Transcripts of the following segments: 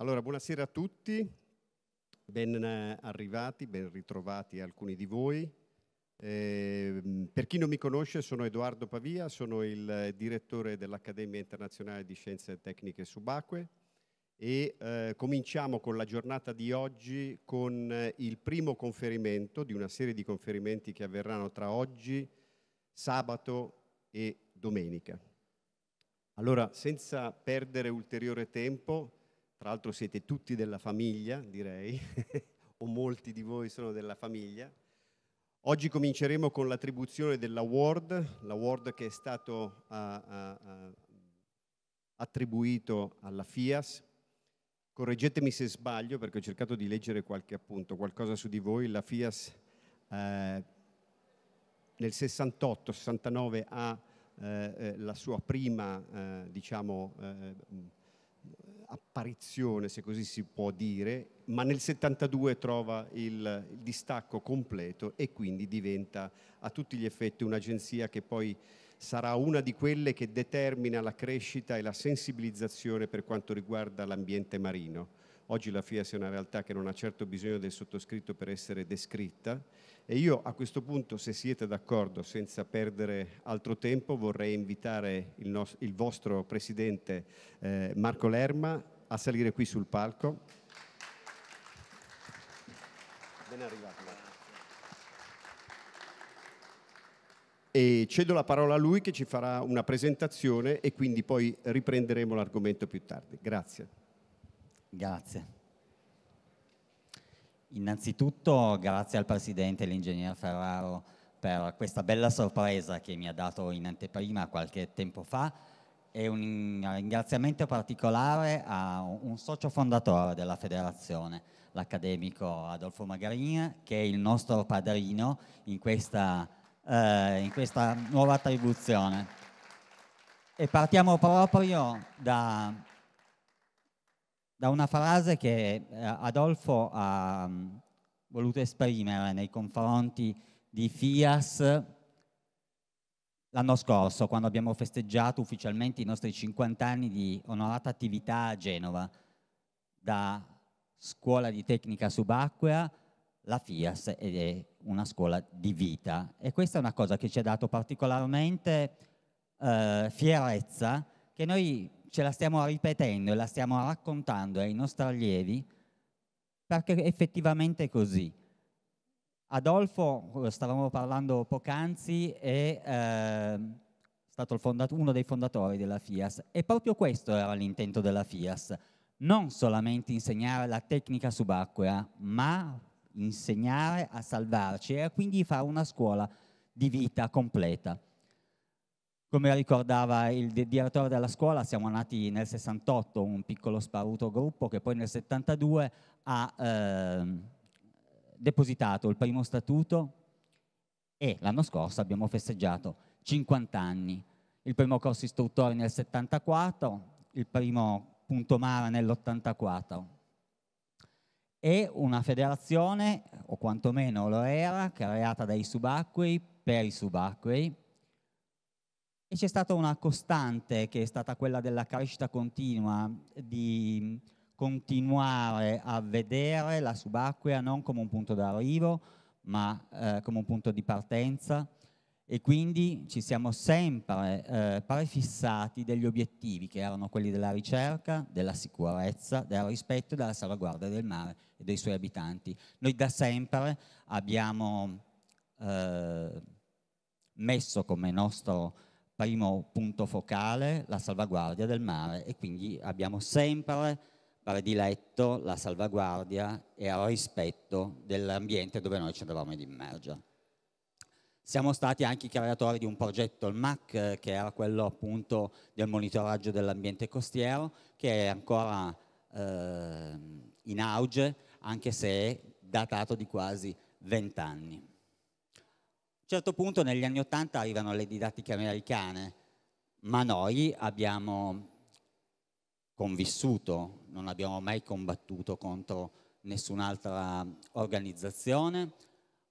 Allora, buonasera a tutti, ben eh, arrivati, ben ritrovati alcuni di voi. Eh, per chi non mi conosce sono Edoardo Pavia, sono il eh, direttore dell'Accademia Internazionale di Scienze Tecniche Subacque e eh, cominciamo con la giornata di oggi con eh, il primo conferimento di una serie di conferimenti che avverranno tra oggi, sabato e domenica. Allora, senza perdere ulteriore tempo, tra l'altro siete tutti della famiglia, direi, o molti di voi sono della famiglia. Oggi cominceremo con l'attribuzione dell'award, l'award che è stato uh, uh, attribuito alla FIAS. Correggetemi se sbaglio perché ho cercato di leggere qualche appunto, qualcosa su di voi. La FIAS uh, eh, nel 68-69 ha eh, eh, la sua prima diciamo, apparizione, se così si può dire, ma nel 72 trova il, il distacco completo e quindi diventa a tutti gli effetti un'agenzia che poi sarà una di quelle che determina la crescita e la sensibilizzazione per quanto riguarda l'ambiente marino Oggi la FIA sia una realtà che non ha certo bisogno del sottoscritto per essere descritta e io a questo punto, se siete d'accordo, senza perdere altro tempo, vorrei invitare il, nostro, il vostro presidente eh, Marco Lerma a salire qui sul palco. Ben arrivato. e cedo la parola a lui che ci farà una presentazione e quindi poi riprenderemo l'argomento più tardi. Grazie. Grazie. Innanzitutto grazie al Presidente e all'Ingegner Ferraro per questa bella sorpresa che mi ha dato in anteprima qualche tempo fa e un ringraziamento particolare a un socio fondatore della federazione, l'accademico Adolfo Magarin, che è il nostro padrino in questa, eh, in questa nuova attribuzione. E partiamo proprio da da una frase che eh, Adolfo ha mm, voluto esprimere nei confronti di Fias l'anno scorso, quando abbiamo festeggiato ufficialmente i nostri 50 anni di onorata attività a Genova, da scuola di tecnica subacquea, la Fias ed è una scuola di vita. E questa è una cosa che ci ha dato particolarmente eh, fierezza, che noi ce la stiamo ripetendo e la stiamo raccontando ai nostri allievi perché effettivamente è così. Adolfo, eh, stavamo parlando poc'anzi, ehm, è eh, stato uno dei fondatori della FIAS e proprio questo era l'intento della FIAS, non solamente insegnare la tecnica subacquea, ma insegnare a salvarci e quindi fare una scuola di vita completa. Come ricordava il direttore della scuola, siamo nati nel 68, un piccolo sparuto gruppo che poi nel 72 ha eh, depositato il primo statuto e l'anno scorso abbiamo festeggiato 50 anni. Il primo corso istruttore nel 74, il primo punto mare nell'84. È una federazione, o quantomeno lo era, creata dai subacquei per i subacquei, e c'è stata una costante che è stata quella della crescita continua, di continuare a vedere la subacquea non come un punto d'arrivo, ma eh, come un punto di partenza e quindi ci siamo sempre eh, prefissati degli obiettivi che erano quelli della ricerca, della sicurezza, del rispetto e della salvaguardia del mare e dei suoi abitanti. Noi da sempre abbiamo eh, messo come nostro primo punto focale la salvaguardia del mare e quindi abbiamo sempre prediletto la salvaguardia e il rispetto dell'ambiente dove noi ci andavamo ad immergere. Siamo stati anche i creatori di un progetto, il MAC, che era quello appunto del monitoraggio dell'ambiente costiero, che è ancora eh, in auge, anche se è datato di quasi 20 anni. A un certo punto negli anni Ottanta arrivano le didattiche americane, ma noi abbiamo convissuto, non abbiamo mai combattuto contro nessun'altra organizzazione,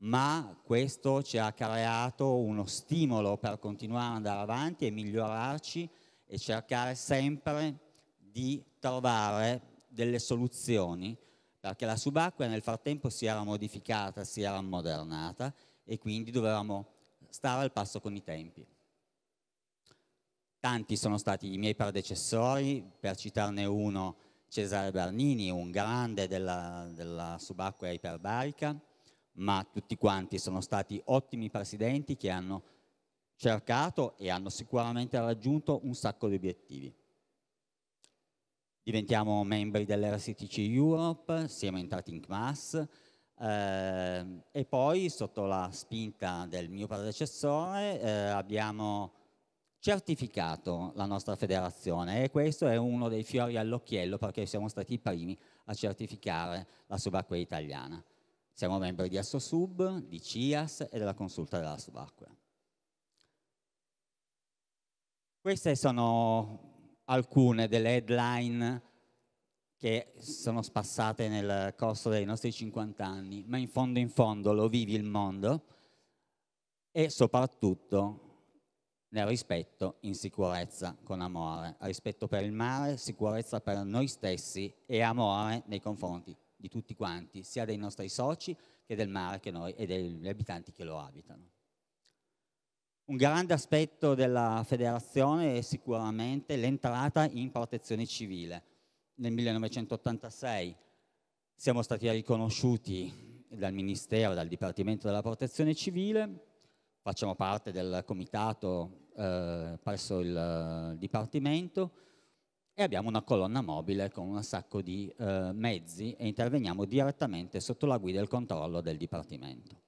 ma questo ci ha creato uno stimolo per continuare ad andare avanti e migliorarci e cercare sempre di trovare delle soluzioni, perché la subacquea nel frattempo si era modificata, si era ammodernata e quindi dovevamo stare al passo con i tempi. Tanti sono stati i miei predecessori, per citarne uno Cesare Bernini, un grande della, della subacquea iperbarica, ma tutti quanti sono stati ottimi presidenti che hanno cercato e hanno sicuramente raggiunto un sacco di obiettivi. Diventiamo membri dell'RCTC Europe, siamo entrati in CMAS, eh, e poi, sotto la spinta del mio predecessore, eh, abbiamo certificato la nostra federazione e questo è uno dei fiori all'occhiello perché siamo stati i primi a certificare la subacquea italiana. Siamo membri di Assosub, di CIAS e della consulta della subacquea. Queste sono alcune delle headline che sono spassate nel corso dei nostri 50 anni, ma in fondo in fondo lo vivi il mondo e soprattutto nel rispetto in sicurezza con amore, rispetto per il mare, sicurezza per noi stessi e amore nei confronti di tutti quanti, sia dei nostri soci che del mare che noi, e degli abitanti che lo abitano. Un grande aspetto della federazione è sicuramente l'entrata in protezione civile nel 1986 siamo stati riconosciuti dal Ministero, dal Dipartimento della Protezione Civile, facciamo parte del comitato eh, presso il eh, Dipartimento e abbiamo una colonna mobile con un sacco di eh, mezzi e interveniamo direttamente sotto la guida e il controllo del Dipartimento.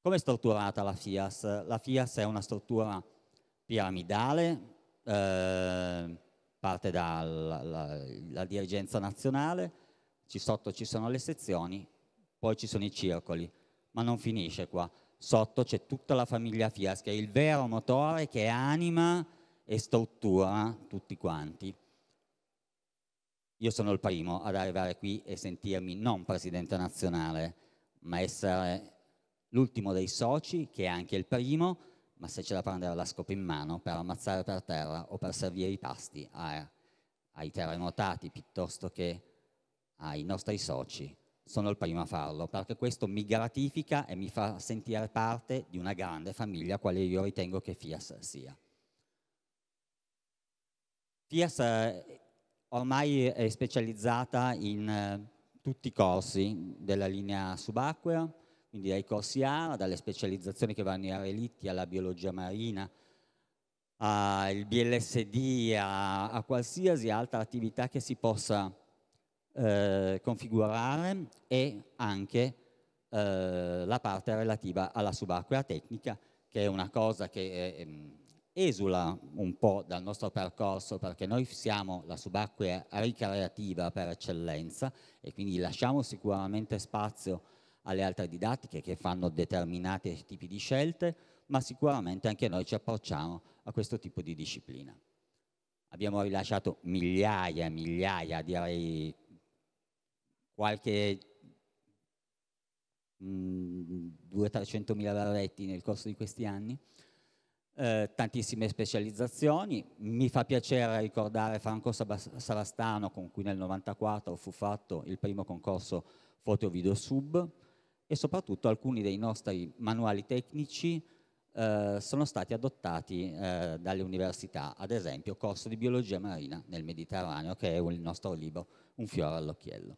Come è strutturata la FIAS? La FIAS è una struttura piramidale, Ehm, parte dalla dirigenza nazionale, ci sotto ci sono le sezioni, poi ci sono i circoli, ma non finisce qua. Sotto c'è tutta la famiglia Fias, che è il vero motore che anima e struttura tutti quanti. Io sono il primo ad arrivare qui e sentirmi non presidente nazionale, ma essere l'ultimo dei soci, che è anche il primo, ma se ce la prendeva la scopa in mano per ammazzare per terra o per servire i pasti a, ai terremotati piuttosto che ai nostri soci, sono il primo a farlo, perché questo mi gratifica e mi fa sentire parte di una grande famiglia, quale io ritengo che FIAS sia. FIAS eh, ormai è specializzata in eh, tutti i corsi della linea subacquea, quindi dai corsi ARA, dalle specializzazioni che vanno ai relitti, alla biologia marina, al BLSD, a, a, qualsiasi altra attività che si possa eh, configurare e anche eh, la parte relativa alla subacquea tecnica, che è una cosa che eh, ehm, esula un po' dal nostro percorso perché noi siamo la subacquea ricreativa per eccellenza e quindi lasciamo sicuramente spazio a alle altre didattiche che fanno determinati tipi di scelte, ma sicuramente anche noi ci approcciamo a questo tipo di disciplina. Abbiamo rilasciato migliaia e migliaia, direi qualche 200-300 mm, mila barretti nel corso di questi anni, eh, tantissime specializzazioni. Mi fa piacere ricordare Franco Sarastano con cui nel 1994 fu fatto il primo concorso foto-video sub, e soprattutto alcuni dei nostri manuali tecnici eh, sono stati adottati eh, dalle università, ad esempio Corso di Biologia Marina nel Mediterraneo, che è il nostro libro Un fiore all'occhiello.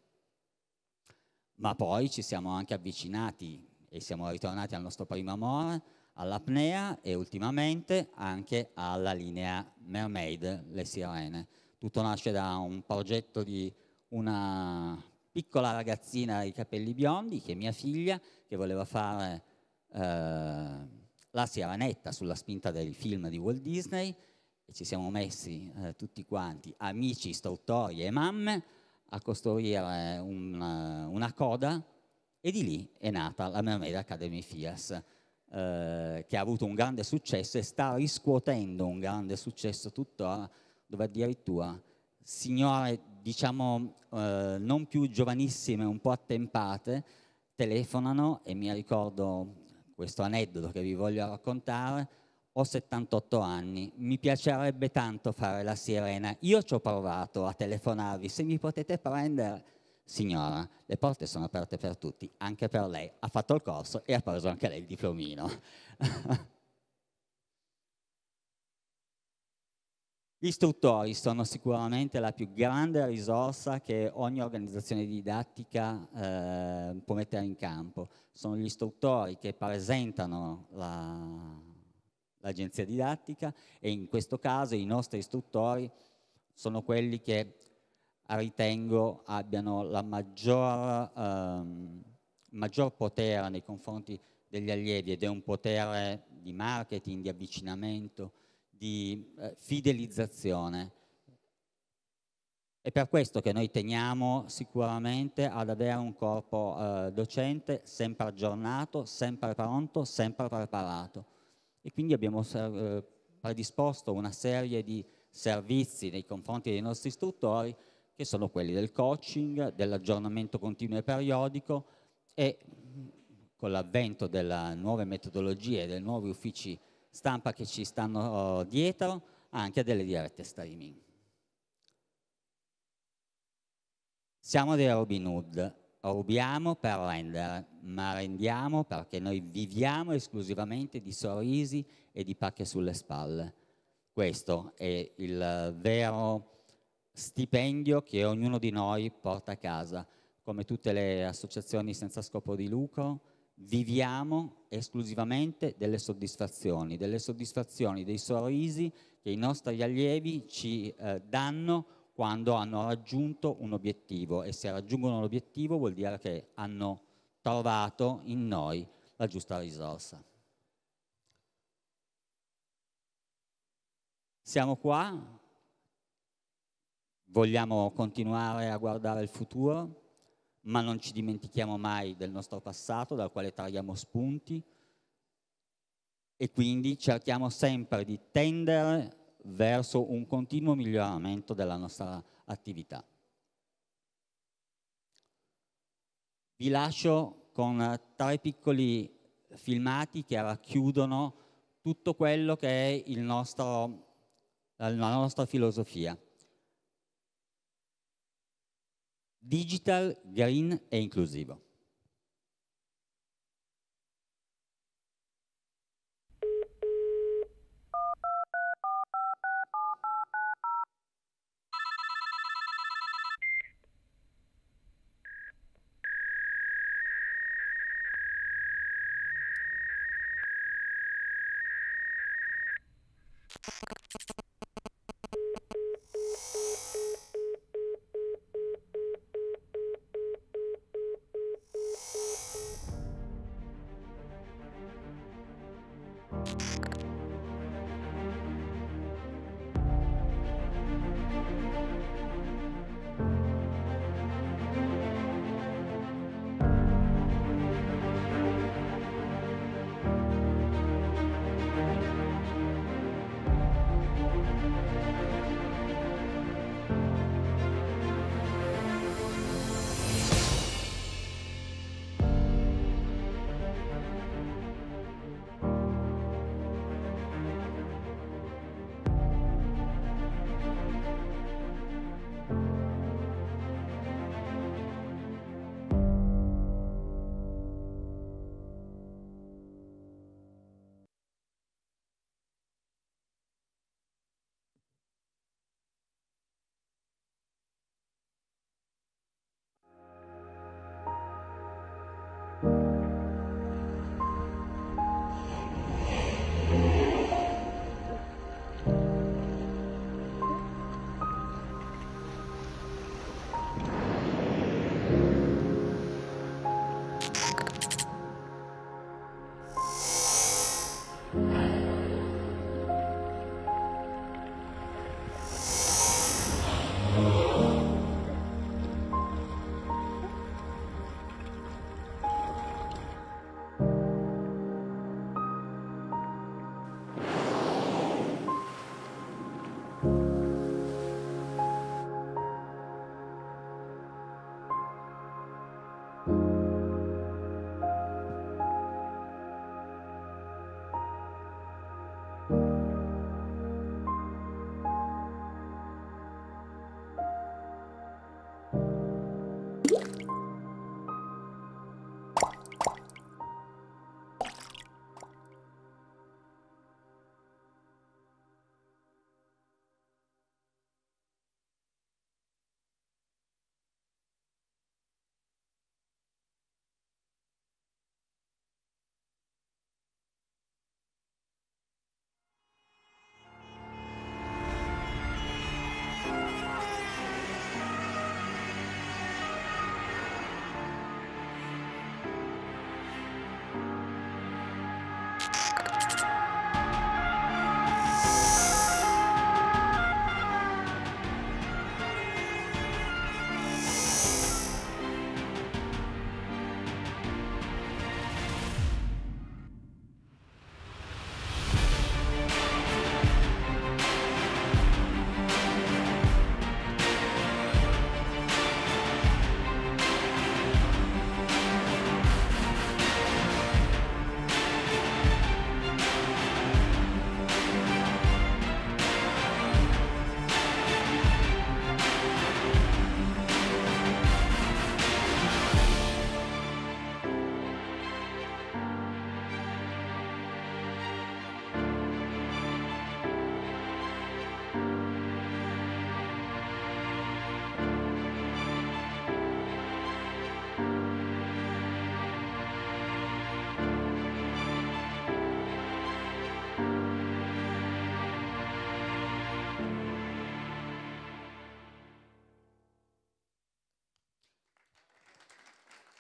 Ma poi ci siamo anche avvicinati e siamo ritornati al nostro primo amore, all'apnea e ultimamente anche alla linea Mermaid, le sirene. Tutto nasce da un progetto di una piccola ragazzina dai capelli biondi, che è mia figlia, che voleva fare eh, la sirenetta sulla spinta del film di Walt Disney, e ci siamo messi eh, tutti quanti, amici, istruttori e mamme, a costruire una, eh, una coda e di lì è nata la Mermaid Academy FIAS, eh, che ha avuto un grande successo e sta riscuotendo un grande successo tuttora, dove addirittura signore, diciamo, eh, non più giovanissime, un po' attempate, telefonano e mi ricordo questo aneddoto che vi voglio raccontare, ho 78 anni, mi piacerebbe tanto fare la sirena, io ci ho provato a telefonarvi, se mi potete prendere, signora, le porte sono aperte per tutti, anche per lei, ha fatto il corso e ha preso anche lei il diplomino. Gli istruttori sono sicuramente la più grande risorsa che ogni organizzazione didattica eh, può mettere in campo. Sono gli istruttori che presentano l'agenzia la, didattica e in questo caso i nostri istruttori sono quelli che ritengo abbiano il maggior, ehm, maggior potere nei confronti degli allievi ed è un potere di marketing, di avvicinamento, di eh, fidelizzazione. È per questo che noi teniamo sicuramente ad avere un corpo eh, docente sempre aggiornato, sempre pronto, sempre preparato. E quindi abbiamo eh, predisposto una serie di servizi nei confronti dei nostri istruttori che sono quelli del coaching, dell'aggiornamento continuo e periodico e con l'avvento delle nuove metodologie e dei nuovi uffici stampa che ci stanno oh, dietro, anche delle dirette streaming. Siamo dei Robin Hood, rubiamo per rendere, ma rendiamo perché noi viviamo esclusivamente di sorrisi e di pacche sulle spalle. Questo è il vero stipendio che ognuno di noi porta a casa, come tutte le associazioni senza scopo di lucro, viviamo esclusivamente delle soddisfazioni, delle soddisfazioni, dei sorrisi che i nostri allievi ci eh, danno quando hanno raggiunto un obiettivo e se raggiungono l'obiettivo vuol dire che hanno trovato in noi la giusta risorsa. Siamo qua, vogliamo continuare a guardare il futuro, ma non ci dimentichiamo mai del nostro passato dal quale traiamo spunti e quindi cerchiamo sempre di tendere verso un continuo miglioramento della nostra attività. Vi lascio con tre piccoli filmati che racchiudono tutto quello che è nostro, la nostra filosofia. digital, green e inclusivo.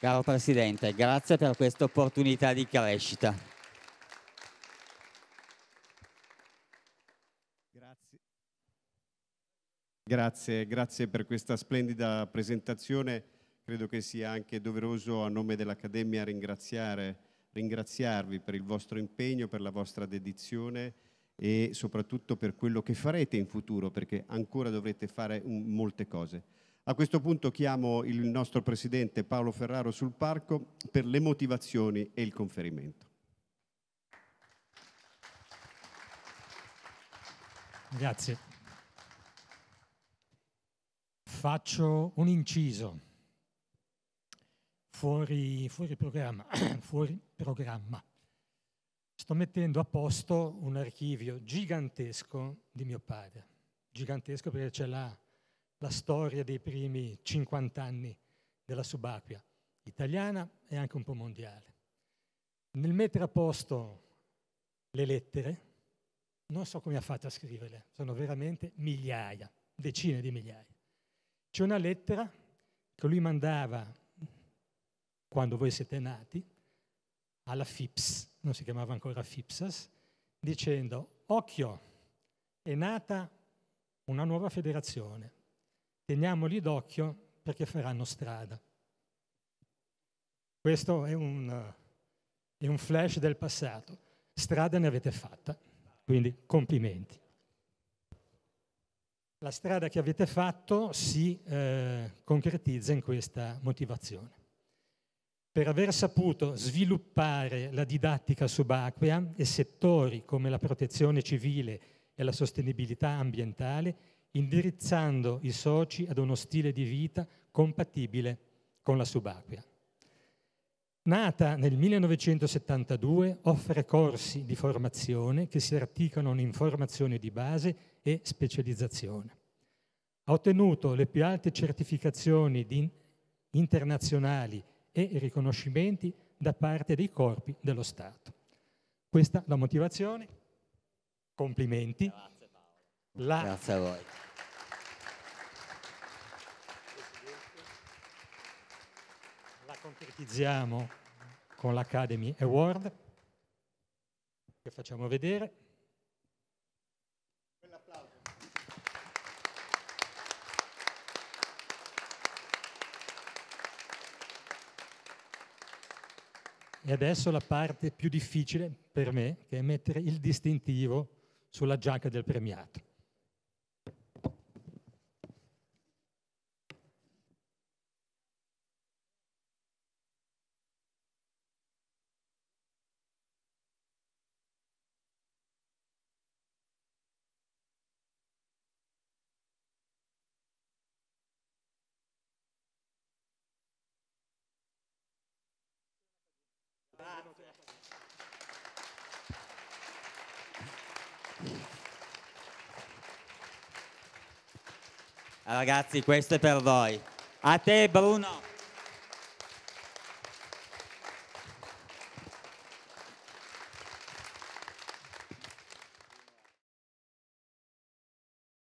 Caro Presidente, grazie per questa opportunità di crescita. Grazie. grazie, grazie per questa splendida presentazione. Credo che sia anche doveroso a nome dell'Accademia ringraziarvi per il vostro impegno, per la vostra dedizione e soprattutto per quello che farete in futuro, perché ancora dovrete fare molte cose. A questo punto chiamo il nostro Presidente Paolo Ferraro sul parco per le motivazioni e il conferimento. Grazie. Faccio un inciso fuori, fuori, programma, fuori programma. Sto mettendo a posto un archivio gigantesco di mio padre. Gigantesco perché ce l'ha la storia dei primi 50 anni della subacquea italiana e anche un po' mondiale. Nel mettere a posto le lettere, non so come ha fatto a scriverle, sono veramente migliaia, decine di migliaia. C'è una lettera che lui mandava quando voi siete nati alla FIPS, non si chiamava ancora FIPSAS, dicendo occhio, è nata una nuova federazione, Teniamoli d'occhio perché faranno strada. Questo è un, è un flash del passato. Strada ne avete fatta, quindi complimenti. La strada che avete fatto si eh, concretizza in questa motivazione. Per aver saputo sviluppare la didattica subacquea e settori come la protezione civile e la sostenibilità ambientale, indirizzando i soci ad uno stile di vita compatibile con la subacquea. Nata nel 1972, offre corsi di formazione che si articolano in formazione di base e specializzazione. Ha ottenuto le più alte certificazioni internazionali e riconoscimenti da parte dei corpi dello Stato. Questa è la motivazione. Complimenti. Grazie. La... Grazie a voi. La concretizziamo con l'Academy Award che facciamo vedere. E adesso la parte più difficile per me, che è mettere il distintivo sulla giacca del premiato. Ragazzi, questo è per voi. A te Bruno.